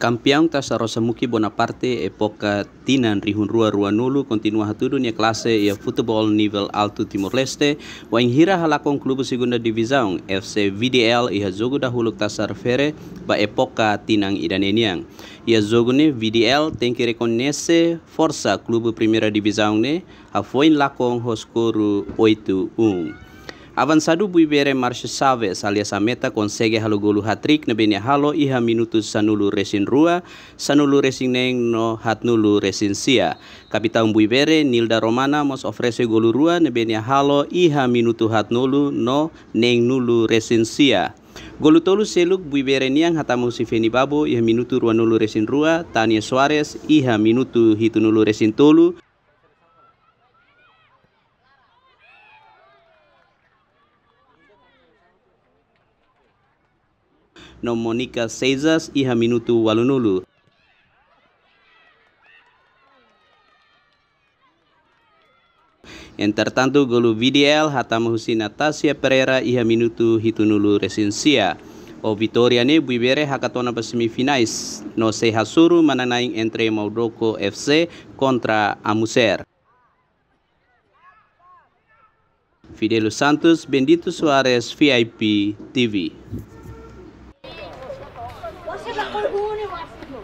Kampiang rosa muki Bonaparte epoka Tinan rua rihun rua nulu kontinua hatu dunia klase ia futebol nivel alto timur leste wa hira halakong klubu segunda divizaung FC VDL ia zogu dahulu Tassar Fere ba epoka Tinang Idaneniang ia zogu ne VDL tengki que forsa klub primera primeira ne hafoin lakong hoskoru oitu ung. Avançado Buibere Marcio Saves, alias a meta, consegue halo golu hatrik na halo iha minutu sanulu resin rua, sanulu resin neng no hatnulu resin sia. bui Buibere, Nilda Romana, mos ofrese golu rua na benia halo iha minutu nulu no neng nulu resin sia. Golu tolu seluk buibere niang hatamu si Feni Babo iha minutu rua nulu resin rua, Tania Suarez iha minutu hitu nulu resin tolu, no Monica Seizas iha minutu walunulu. Entertantu golu VDL hata mahusi Natasia Pereira iha minutu hitunulu resensia. O Vitoria ne buibere hakatona para finais. No sehasuru mananaing entre Maudoko FC kontra Amuser. Fidelus Santos, Bendito Suarez, VIP TV. Kita bakal huni wasit lo.